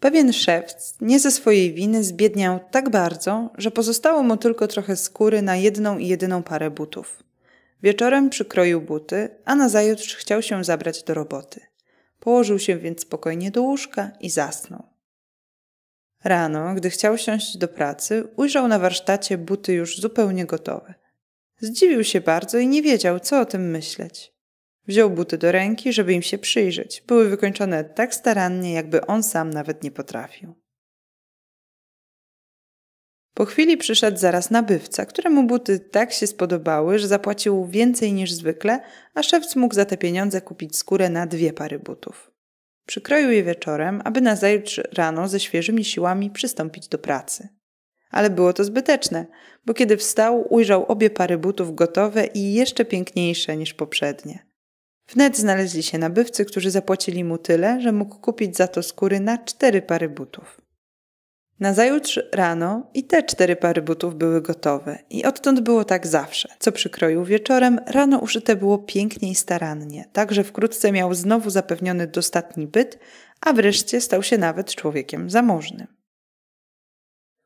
Pewien szewc nie ze swojej winy zbiedniał tak bardzo, że pozostało mu tylko trochę skóry na jedną i jedyną parę butów. Wieczorem przykroił buty, a nazajutrz chciał się zabrać do roboty. Położył się więc spokojnie do łóżka i zasnął. Rano, gdy chciał siąść do pracy, ujrzał na warsztacie buty już zupełnie gotowe. Zdziwił się bardzo i nie wiedział, co o tym myśleć. Wziął buty do ręki, żeby im się przyjrzeć. Były wykończone tak starannie, jakby on sam nawet nie potrafił. Po chwili przyszedł zaraz nabywca, któremu buty tak się spodobały, że zapłacił więcej niż zwykle, a szewc mógł za te pieniądze kupić skórę na dwie pary butów. Przykroił je wieczorem, aby nazajutrz rano ze świeżymi siłami przystąpić do pracy. Ale było to zbyteczne, bo kiedy wstał, ujrzał obie pary butów gotowe i jeszcze piękniejsze niż poprzednie. Wnet znaleźli się nabywcy, którzy zapłacili mu tyle, że mógł kupić za to skóry na cztery pary butów. Nazajutrz rano i te cztery pary butów były gotowe i odtąd było tak zawsze. Co przykroił wieczorem, rano uszyte było pięknie i starannie, tak że wkrótce miał znowu zapewniony dostatni byt, a wreszcie stał się nawet człowiekiem zamożnym.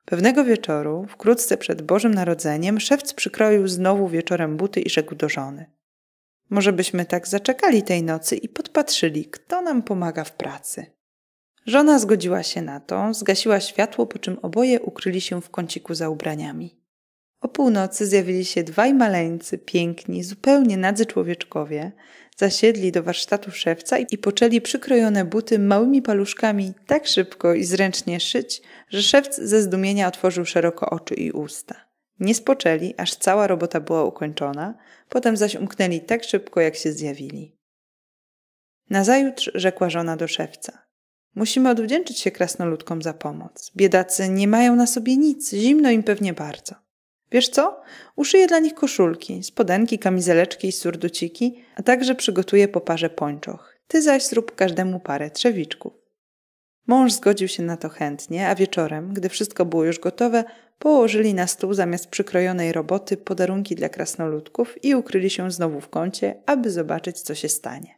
Pewnego wieczoru, wkrótce przed Bożym Narodzeniem, szewc przykroił znowu wieczorem buty i rzekł do żony. Może byśmy tak zaczekali tej nocy i podpatrzyli, kto nam pomaga w pracy. Żona zgodziła się na to, zgasiła światło, po czym oboje ukryli się w kąciku za ubraniami. O północy zjawili się dwaj maleńcy, piękni, zupełnie nadzy człowieczkowie, zasiedli do warsztatu szewca i poczęli przykrojone buty małymi paluszkami tak szybko i zręcznie szyć, że szewc ze zdumienia otworzył szeroko oczy i usta. Nie spoczęli, aż cała robota była ukończona, potem zaś umknęli tak szybko, jak się zjawili. Nazajutrz rzekła żona do szewca. Musimy odwdzięczyć się krasnoludkom za pomoc. Biedacy nie mają na sobie nic, zimno im pewnie bardzo. Wiesz co? Uszyję dla nich koszulki, spodenki, kamizeleczki i surduciki, a także przygotuję po parze pończoch. Ty zaś zrób każdemu parę trzewiczków. Mąż zgodził się na to chętnie, a wieczorem, gdy wszystko było już gotowe, położyli na stół zamiast przykrojonej roboty podarunki dla krasnoludków i ukryli się znowu w kącie, aby zobaczyć, co się stanie.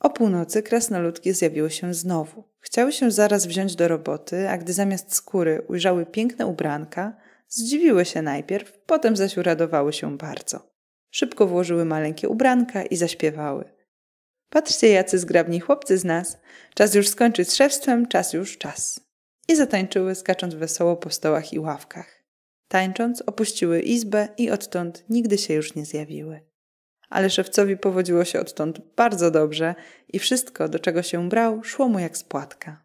O północy krasnoludki zjawiły się znowu. Chciały się zaraz wziąć do roboty, a gdy zamiast skóry ujrzały piękne ubranka, zdziwiły się najpierw, potem zaś uradowały się bardzo. Szybko włożyły maleńkie ubranka i zaśpiewały. Patrzcie, jacy zgrabni chłopcy z nas. Czas już skończyć z szewstwem, czas już czas. I zatańczyły, skacząc wesoło po stołach i ławkach. Tańcząc, opuściły izbę i odtąd nigdy się już nie zjawiły. Ale szewcowi powodziło się odtąd bardzo dobrze i wszystko, do czego się brał, szło mu jak spłatka.